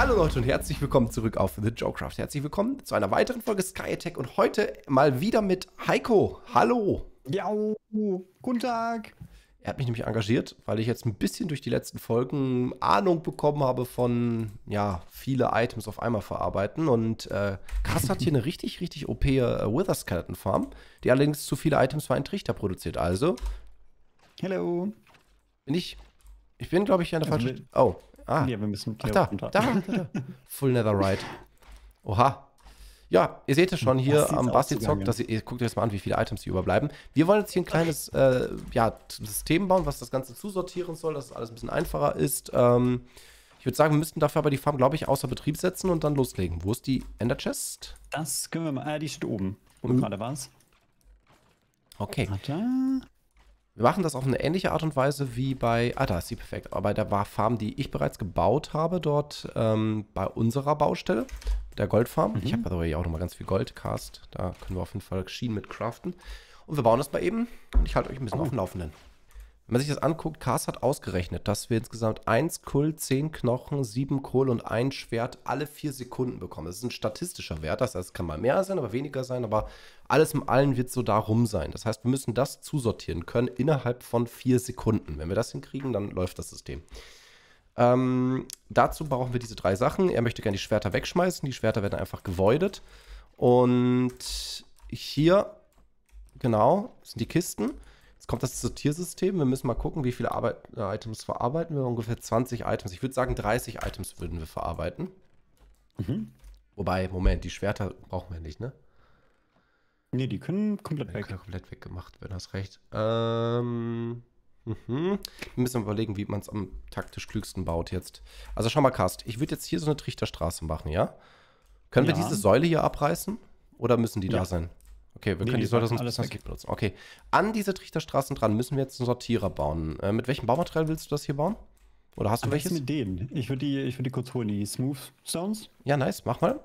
Hallo Leute und herzlich willkommen zurück auf The Joecraft. Herzlich willkommen zu einer weiteren Folge Sky Attack und heute mal wieder mit Heiko. Hallo. Ja, guten Tag. Er hat mich nämlich engagiert, weil ich jetzt ein bisschen durch die letzten Folgen Ahnung bekommen habe von, ja, viele Items auf einmal verarbeiten. Und äh, Kass hat hier eine richtig, richtig OP äh, Wither Skeleton Farm, die allerdings zu viele Items für einen Trichter produziert. Also. Hello. Bin ich. Ich bin, glaube ich, hier an der also falschen. Oh. Ah. Ja, wir müssen Ach, da, runter. Da, da, da. Full Nether Ride. Oha. Ja, ihr seht es schon hier am Basti-Zock. ihr, ihr guckt euch jetzt mal an, wie viele Items hier überbleiben. Wir wollen jetzt hier ein kleines äh, ja, System bauen, was das Ganze zusortieren soll, dass alles ein bisschen einfacher ist. Ähm, ich würde sagen, wir müssten dafür aber die Farm, glaube ich, außer Betrieb setzen und dann loslegen. Wo ist die Ender Chest? Das können wir mal. Äh, die steht oben. Oben mhm. gerade war es. Okay. Warte. Wir machen das auf eine ähnliche Art und Weise wie bei, ah, da ist sie perfekt, aber bei der Farm, die ich bereits gebaut habe, dort ähm, bei unserer Baustelle, der Goldfarm. Mhm. Ich habe aber hier auch nochmal ganz viel Goldcast, da können wir auf jeden Fall Schienen mit craften. Und wir bauen das mal eben und ich halte euch ein bisschen oh. auf dem Laufenden. Wenn man sich das anguckt, Kars hat ausgerechnet, dass wir insgesamt 1 Kull, 10 Knochen, 7 Kohl und ein Schwert alle 4 Sekunden bekommen. Das ist ein statistischer Wert, das heißt, es kann mal mehr sein, aber weniger sein, aber alles im Allen wird so da rum sein. Das heißt, wir müssen das zusortieren können innerhalb von 4 Sekunden. Wenn wir das hinkriegen, dann läuft das System. Ähm, dazu brauchen wir diese drei Sachen. Er möchte gerne die Schwerter wegschmeißen, die Schwerter werden einfach gewoidet. Und hier, genau, sind die Kisten kommt das Sortiersystem. Wir müssen mal gucken, wie viele Arbeit, äh, Items verarbeiten wir. Ungefähr 20 Items. Ich würde sagen, 30 Items würden wir verarbeiten. Mhm. Wobei, Moment, die Schwerter brauchen wir nicht, ne? Ne, die können komplett die weg. Können komplett weggemacht werden, hast recht. Ähm, mhm. Wir müssen überlegen, wie man es am taktisch klügsten baut jetzt. Also schau mal, Cast, ich würde jetzt hier so eine Trichterstraße machen, ja? Können ja. wir diese Säule hier abreißen? Oder müssen die ja. da sein? Okay, wir nee, können die Säule 2020 benutzen. Okay, an diese Trichterstraßen dran müssen wir jetzt einen Sortierer bauen. Äh, mit welchem Baumaterial willst du das hier bauen? Oder hast du Am welches? Ideen. Ich würde die, ich würd die kurz holen, die Smooth Stones. Ja, nice, mach mal.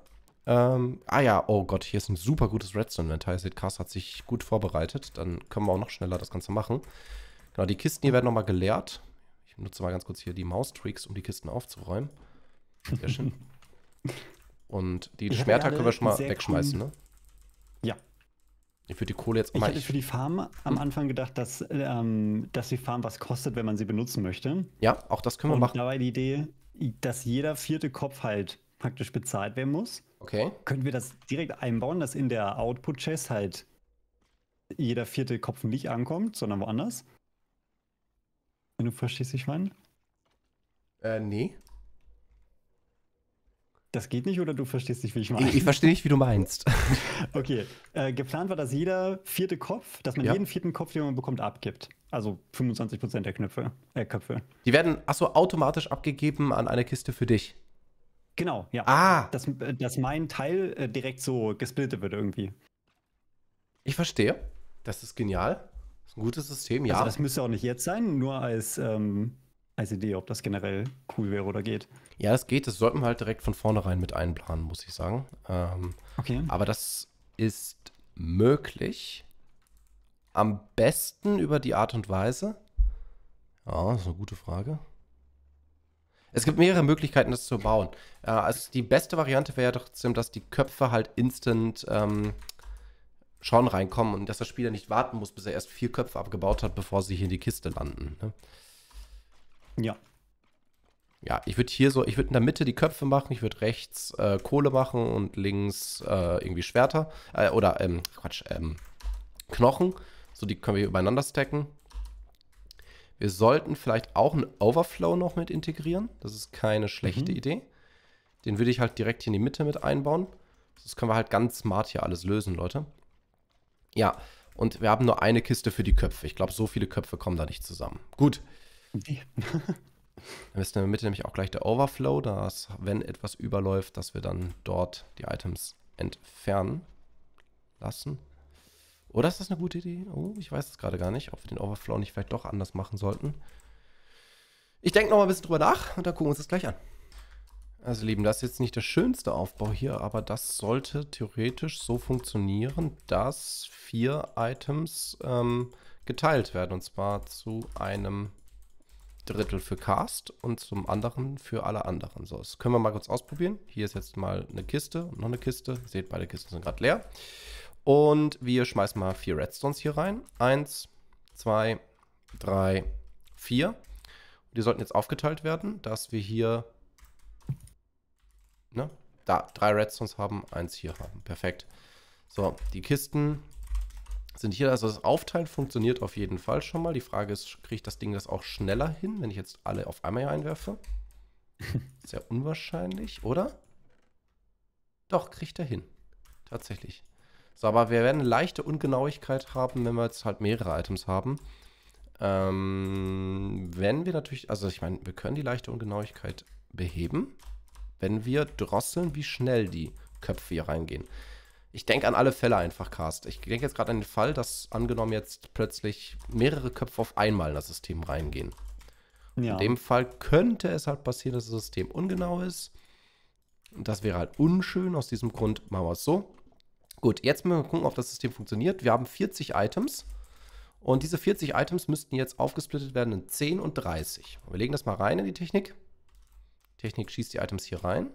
Ähm, ah ja, oh Gott, hier ist ein super gutes Redstone-Inventar. Seht, Cast hat sich gut vorbereitet. Dann können wir auch noch schneller das Ganze machen. Genau, die Kisten hier werden nochmal geleert. Ich nutze mal ganz kurz hier die Maustricks, um die Kisten aufzuräumen. Sehr schön. Und die Schwerter können wir schon mal wegschmeißen, cool. ne? Ich würde die Kohle jetzt mal. ich hätte für die Farm am hm? Anfang gedacht, dass, ähm, dass die Farm was kostet, wenn man sie benutzen möchte. Ja, auch das können wir Und machen. Dabei die Idee, dass jeder vierte Kopf halt praktisch bezahlt werden muss. Okay. Können wir das direkt einbauen, dass in der Output-Chest halt jeder vierte Kopf nicht ankommt, sondern woanders? Wenn du verstehst, ich meine? Äh, nee. Das geht nicht oder du verstehst nicht, wie ich meine? Ich, verstehe nicht, wie du meinst. okay. Äh, geplant war, dass jeder vierte Kopf, dass man ja. jeden vierten Kopf, den man bekommt, abgibt. Also 25 Prozent der Knöpfe, äh, Köpfe. Die werden, achso, automatisch abgegeben an eine Kiste für dich. Genau, ja. Ah. Dass, äh, dass mein Teil äh, direkt so gesplittet wird irgendwie. Ich verstehe. Das ist genial. Das ist ein gutes System, ja. Also das müsste auch nicht jetzt sein, nur als ähm, als Idee, ob das generell cool wäre oder geht. Ja, es geht. Das sollten wir halt direkt von vornherein mit einplanen, muss ich sagen. Ähm, okay. Aber das ist möglich. Am besten über die Art und Weise. Ja, das ist eine gute Frage. Es gibt mehrere Möglichkeiten, das zu bauen. Äh, also die beste Variante wäre trotzdem, dass die Köpfe halt instant ähm, schon reinkommen und dass der Spieler nicht warten muss, bis er erst vier Köpfe abgebaut hat, bevor sie hier in die Kiste landen. Ne? Ja. Ja, ich würde hier so, ich würde in der Mitte die Köpfe machen, ich würde rechts äh, Kohle machen und links äh, irgendwie Schwerter. Äh, oder, ähm, Quatsch, ähm, Knochen. So, die können wir hier übereinander stacken. Wir sollten vielleicht auch einen Overflow noch mit integrieren. Das ist keine schlechte mhm. Idee. Den würde ich halt direkt hier in die Mitte mit einbauen. Das können wir halt ganz smart hier alles lösen, Leute. Ja, und wir haben nur eine Kiste für die Köpfe. Ich glaube, so viele Köpfe kommen da nicht zusammen. Gut. Nee. dann ist in der Mitte nämlich auch gleich der Overflow, dass wenn etwas überläuft, dass wir dann dort die Items entfernen lassen. Oder ist das eine gute Idee? Oh, ich weiß es gerade gar nicht, ob wir den Overflow nicht vielleicht doch anders machen sollten. Ich denke noch mal ein bisschen drüber nach und dann gucken wir uns das gleich an. Also Lieben, das ist jetzt nicht der schönste Aufbau hier, aber das sollte theoretisch so funktionieren, dass vier Items ähm, geteilt werden. Und zwar zu einem Drittel für Cast und zum anderen für alle anderen. So, das können wir mal kurz ausprobieren. Hier ist jetzt mal eine Kiste und noch eine Kiste. Ihr seht, beide Kisten sind gerade leer. Und wir schmeißen mal vier Redstones hier rein. Eins, zwei, drei, vier. die sollten jetzt aufgeteilt werden, dass wir hier, ne, da drei Redstones haben, eins hier haben. Perfekt. So, die Kisten sind hier, also das Aufteilen funktioniert auf jeden Fall schon mal. Die Frage ist, kriegt das Ding das auch schneller hin, wenn ich jetzt alle auf einmal hier einwerfe? Sehr unwahrscheinlich, oder? Doch, kriegt er hin. Tatsächlich. So, aber wir werden eine leichte Ungenauigkeit haben, wenn wir jetzt halt mehrere Items haben. Ähm, wenn wir natürlich, also ich meine, wir können die leichte Ungenauigkeit beheben, wenn wir drosseln, wie schnell die Köpfe hier reingehen ich denke an alle Fälle einfach, Cast. Ich denke jetzt gerade an den Fall, dass angenommen jetzt plötzlich mehrere Köpfe auf einmal in das System reingehen. Ja. In dem Fall könnte es halt passieren, dass das System ungenau ist. Das wäre halt unschön. Aus diesem Grund machen wir es so. Gut, jetzt müssen wir gucken, ob das System funktioniert. Wir haben 40 Items. Und diese 40 Items müssten jetzt aufgesplittet werden in 10 und 30. Wir legen das mal rein in die Technik. Technik schießt die Items hier rein.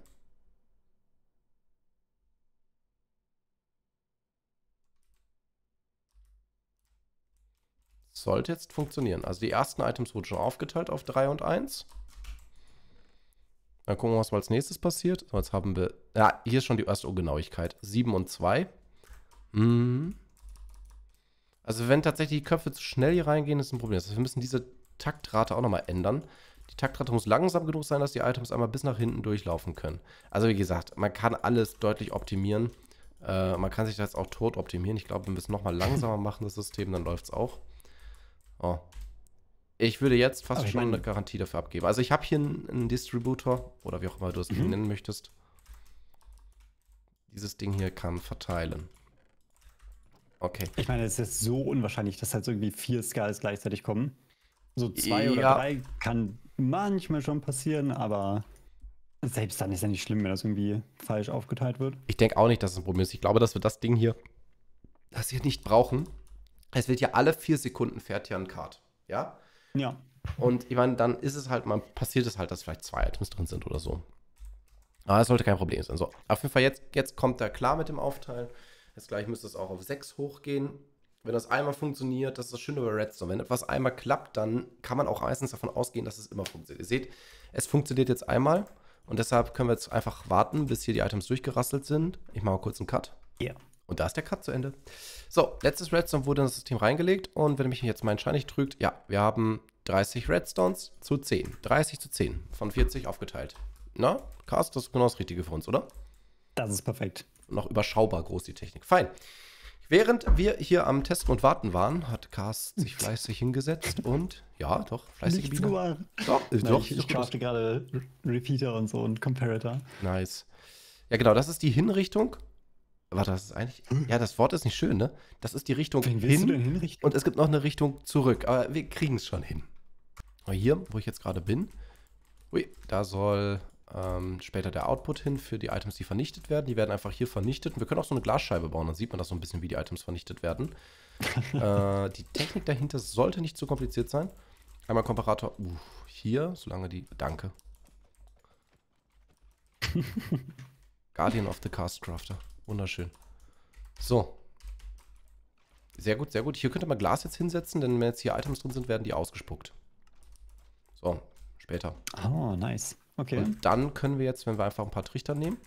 Sollte jetzt funktionieren. Also die ersten Items wurden schon aufgeteilt auf 3 und 1. Dann gucken wir, was als nächstes passiert. So, jetzt haben wir... Ja, hier ist schon die erste Ungenauigkeit. 7 und 2. Mhm. Also wenn tatsächlich die Köpfe zu schnell hier reingehen, ist ein Problem. Das heißt, wir müssen diese Taktrate auch nochmal ändern. Die Taktrate muss langsam genug sein, dass die Items einmal bis nach hinten durchlaufen können. Also wie gesagt, man kann alles deutlich optimieren. Äh, man kann sich das auch tot optimieren. Ich glaube, wir müssen nochmal langsamer machen, das System, dann läuft es auch. Oh. Ich würde jetzt fast schon meine, eine Garantie dafür abgeben. Also ich habe hier einen, Distributor oder wie auch immer du es mhm. nennen möchtest. Dieses Ding hier kann verteilen. Okay. Ich meine, es ist so unwahrscheinlich, dass halt so irgendwie vier Skals gleichzeitig kommen. So zwei ja. oder drei kann manchmal schon passieren, aber selbst dann ist ja nicht schlimm, wenn das irgendwie falsch aufgeteilt wird. Ich denke auch nicht, dass es ein Problem ist. Ich glaube, dass wir das Ding hier, das hier nicht brauchen es wird ja alle vier Sekunden fährt ja ein Kart. Ja? Ja. Und ich meine, dann ist es halt, man passiert es halt, dass vielleicht zwei Items drin sind oder so. Aber es sollte kein Problem sein. So, auf jeden Fall, jetzt, jetzt kommt er klar mit dem Aufteilen. Jetzt gleich müsste es auch auf 6 hochgehen. Wenn das einmal funktioniert, das ist das Schöne bei Redstone. Wenn etwas einmal klappt, dann kann man auch meistens davon ausgehen, dass es immer funktioniert. Ihr seht, es funktioniert jetzt einmal und deshalb können wir jetzt einfach warten, bis hier die Items durchgerasselt sind. Ich mache mal kurz einen Cut. Ja. Yeah. Und da ist der Cut zu Ende. So, letztes Redstone wurde in das System reingelegt und wenn mich jetzt mein Schein nicht trügt, ja, wir haben 30 Redstones zu 10. 30 zu 10 von 40 aufgeteilt. Na, Carsten, das ist genau das Richtige für uns, oder? Das ist perfekt. Noch überschaubar groß die Technik. Fein. Während wir hier am Testen und Warten waren, hat Carsten sich hm. fleißig hingesetzt und ja, doch, fleißig Nichts doch, Nein, doch. Ich, ich crafte gerade Repeater und so und Comparator. Nice. Ja, genau, das ist die Hinrichtung Warte, das ist eigentlich. Hm. Ja, das Wort ist nicht schön, ne? Das ist die Richtung Wen hin. Du denn Und es gibt noch eine Richtung zurück. Aber wir kriegen es schon hin. hier, wo ich jetzt gerade bin, ui, da soll ähm, später der Output hin für die Items, die vernichtet werden. Die werden einfach hier vernichtet. Und wir können auch so eine Glasscheibe bauen. Dann sieht man das so ein bisschen, wie die Items vernichtet werden. äh, die Technik dahinter sollte nicht zu kompliziert sein. Einmal Komparator. Uh, hier, solange die. Danke. Guardian of the Cast Crafter. Wunderschön. So. Sehr gut, sehr gut. Hier könnte man Glas jetzt hinsetzen, denn wenn jetzt hier Items drin sind, werden die ausgespuckt. So, später. Oh, nice. Okay. Und dann können wir jetzt, wenn wir einfach ein paar Trichter nehmen.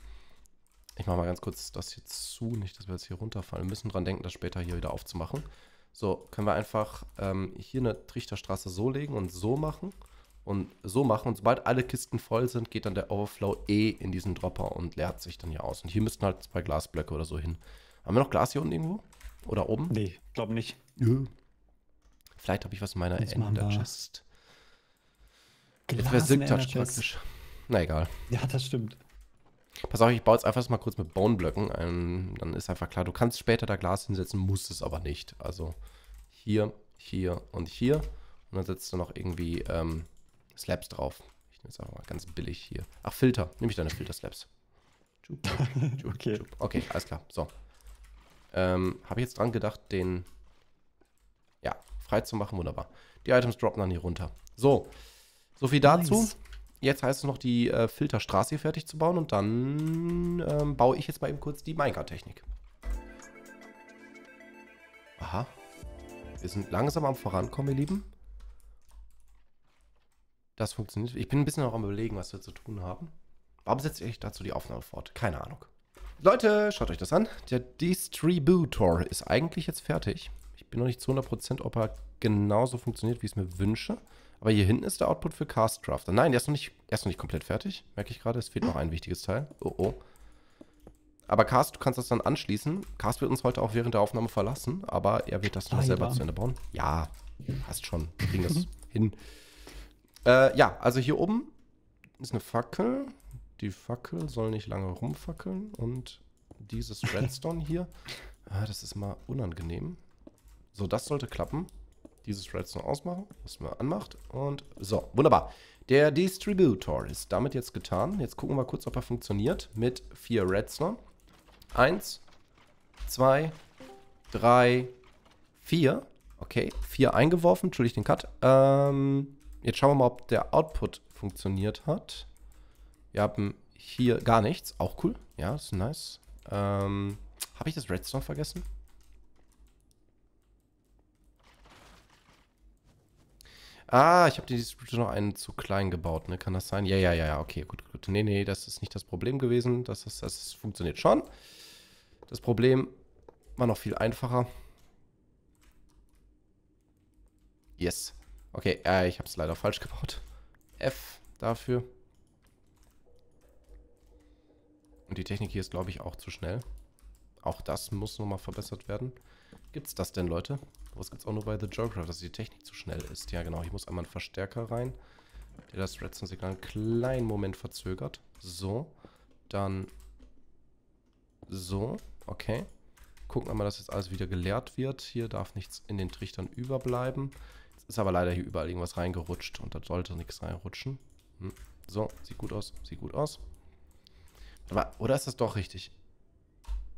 Ich mache mal ganz kurz das hier zu, nicht, dass wir jetzt hier runterfallen. Wir müssen dran denken, das später hier wieder aufzumachen. So, können wir einfach ähm, hier eine Trichterstraße so legen und so machen und so machen. Und sobald alle Kisten voll sind, geht dann der Overflow eh in diesen Dropper und leert sich dann hier aus. Und hier müssten halt zwei Glasblöcke oder so hin. Haben wir noch Glas hier unten irgendwo? Oder oben? Nee, glaube nicht. Ja. Vielleicht habe ich was in meiner Jetzt Ender Chest. Jetzt wäre Silk Touch praktisch. Na egal. Ja, das stimmt. Pass auf, ich baue jetzt einfach mal kurz mit Bone-Blöcken. dann ist einfach klar, du kannst später da Glas hinsetzen, musst es aber nicht. Also hier, hier und hier. Und dann setzt du noch irgendwie ähm, Slaps drauf. Ich nehme jetzt auch mal ganz billig hier. Ach, Filter. Nehme ich deine filter slaps okay. okay, alles klar. So. Ähm, Habe ich jetzt dran gedacht, den ja, frei zu machen. Wunderbar. Die Items droppen dann hier runter. So, so viel dazu. Nice. Jetzt heißt es noch, die äh, Filterstraße hier fertig zu bauen und dann ähm, baue ich jetzt mal eben kurz die minecraft technik Aha. Wir sind langsam am Vorankommen, ihr Lieben das funktioniert. Ich bin ein bisschen noch am überlegen, was wir zu tun haben. Warum setze ich dazu die Aufnahme fort? Keine Ahnung. Leute, schaut euch das an. Der Distributor ist eigentlich jetzt fertig. Ich bin noch nicht zu 100%, ob er genauso funktioniert, wie ich es mir wünsche. Aber hier hinten ist der Output für Castcrafter. Nein, der ist noch nicht, der ist noch nicht komplett fertig. Merke ich gerade, es fehlt noch ein wichtiges Teil. Oh, oh. Aber Cast, du kannst das dann anschließen. Cast wird uns heute auch während der Aufnahme verlassen, aber er wird das noch selber zu Ende bauen. Ja, hast schon. Wir kriegen das hin. Äh, ja, also hier oben ist eine Fackel. Die Fackel soll nicht lange rumfackeln. Und dieses Redstone hier, ah, das ist mal unangenehm. So, das sollte klappen. Dieses Redstone ausmachen, was man anmacht. Und so, wunderbar. Der Distributor ist damit jetzt getan. Jetzt gucken wir kurz, ob er funktioniert mit vier Redstone. Eins, zwei, drei, vier. Okay, vier eingeworfen. Entschuldige den Cut. Ähm, Jetzt schauen wir mal, ob der Output funktioniert hat. Wir haben hier gar nichts. Auch cool. Ja, ist nice. Ähm, Habe ich das Redstone vergessen? Ah, ich habe die Distributor noch einen zu klein gebaut, ne? Kann das sein? Ja, ja, ja, ja, okay, gut, gut. Nee, nee, das ist nicht das Problem gewesen. Das, ist, das ist, funktioniert schon. Das Problem war noch viel einfacher. Yes. Okay, äh, ich habe es leider falsch gebaut. F dafür. Und die Technik hier ist, glaube ich, auch zu schnell. Auch das muss nochmal verbessert werden. Gibt's das denn, Leute? Was gibt's auch nur bei The Geograph, dass die Technik zu schnell ist? Ja, genau. Ich muss einmal einen Verstärker rein, der das Redstone-Signal einen kleinen Moment verzögert. So. Dann so. Okay. Gucken wir mal, dass jetzt alles wieder geleert wird. Hier darf nichts in den Trichtern überbleiben ist aber leider hier überall irgendwas reingerutscht und da sollte nichts reinrutschen. Hm. So, sieht gut aus, sieht gut aus. Aber, oder ist das doch richtig?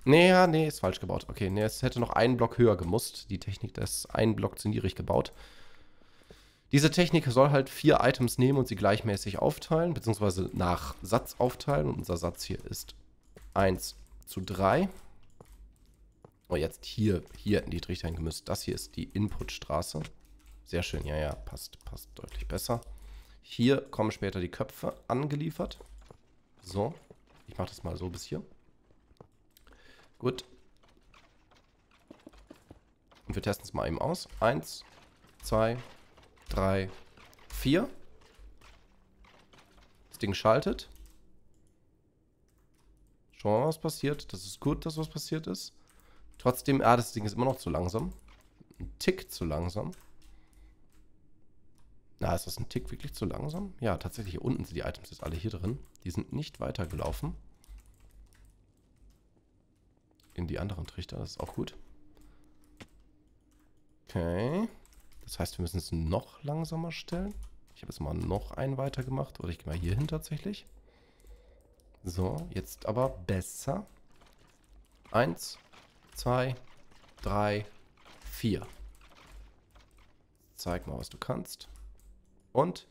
Nee, ja, nee, ist falsch gebaut. Okay, nee, es hätte noch einen Block höher gemusst. Die Technik, das ist einen Block zu niedrig gebaut. Diese Technik soll halt vier Items nehmen und sie gleichmäßig aufteilen, beziehungsweise nach Satz aufteilen. Und unser Satz hier ist 1 zu 3. Oh, jetzt hier, hier in die Trichter hingemüsst. Das hier ist die Inputstraße. Sehr schön, ja, ja, passt, passt deutlich besser. Hier kommen später die Köpfe angeliefert. So, ich mache das mal so bis hier. Gut. Und wir testen es mal eben aus. Eins, zwei, drei, vier. Das Ding schaltet. Schauen wir mal, was passiert. Das ist gut, dass was passiert ist. Trotzdem, ah, das Ding ist immer noch zu langsam. Ein Tick zu langsam. Na, ist das ein Tick wirklich zu langsam? Ja, tatsächlich, hier unten sind die Items jetzt alle hier drin. Die sind nicht weitergelaufen. In die anderen Trichter, das ist auch gut. Okay. Das heißt, wir müssen es noch langsamer stellen. Ich habe jetzt mal noch einen weiter gemacht. Oder ich gehe mal hier hin tatsächlich. So, jetzt aber besser. Eins, zwei, drei, vier. Zeig mal, was du kannst. Und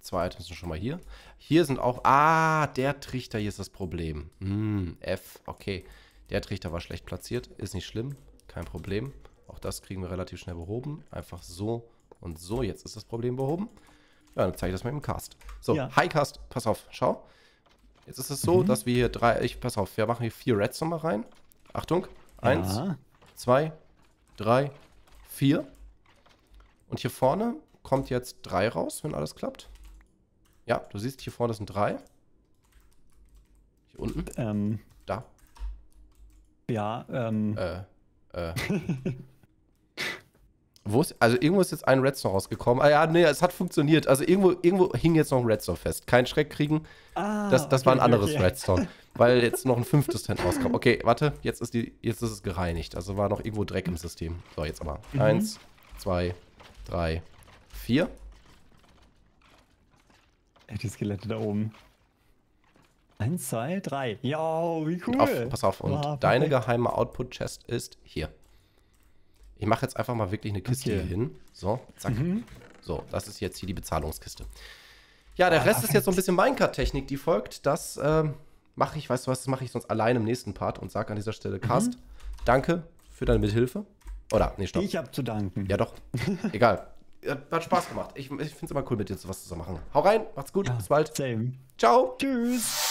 zwei Items sind schon mal hier. Hier sind auch... Ah, der Trichter, hier ist das Problem. Hm, F, okay. Der Trichter war schlecht platziert. Ist nicht schlimm, kein Problem. Auch das kriegen wir relativ schnell behoben. Einfach so und so. Jetzt ist das Problem behoben. Ja, dann zeige ich das mal im Cast. So, ja. hi Cast, pass auf, schau. Jetzt ist es so, mhm. dass wir hier drei... Ich, pass auf, wir machen hier vier Reds nochmal rein. Achtung. Eins, ja. zwei, drei, vier. Und hier vorne kommt jetzt 3 raus, wenn alles klappt. Ja, du siehst hier vorne sind 3. Hier unten. Ähm, da. Ja, ähm. Äh, äh. Wo ist, also irgendwo ist jetzt ein Redstone rausgekommen. Ah ja, nee, es hat funktioniert. Also irgendwo, irgendwo hing jetzt noch ein Redstone fest. Kein Schreck kriegen. Ah, das das okay, war ein anderes okay. Redstone. Weil jetzt noch ein fünftes Tent rauskam. Okay, warte, jetzt ist, die, jetzt ist es gereinigt. Also war noch irgendwo Dreck im System. So, jetzt aber. Mhm. Eins, zwei, drei, Vier. Ey, die Skelette da oben. Eins, zwei, drei. Ja, wie cool. Auf, pass auf, und ah, deine geheime Output-Chest ist hier. Ich mache jetzt einfach mal wirklich eine Kiste okay. hier hin. So, zack. Mhm. So, das ist jetzt hier die Bezahlungskiste. Ja, der ah, Rest ist jetzt so ein bisschen Minecart-Technik, die folgt. Das ähm, mache ich, weißt du was, das mache ich sonst allein im nächsten Part und sage an dieser Stelle, Cast, mhm. danke für deine Mithilfe. Oder, nee, stopp. Ich habe zu danken. Ja, doch. Egal. Hat Spaß gemacht. Ich, ich finde es immer cool, mit dir sowas zu machen. Hau rein, macht's gut, ja, bis bald. Same. Ciao. Tschüss.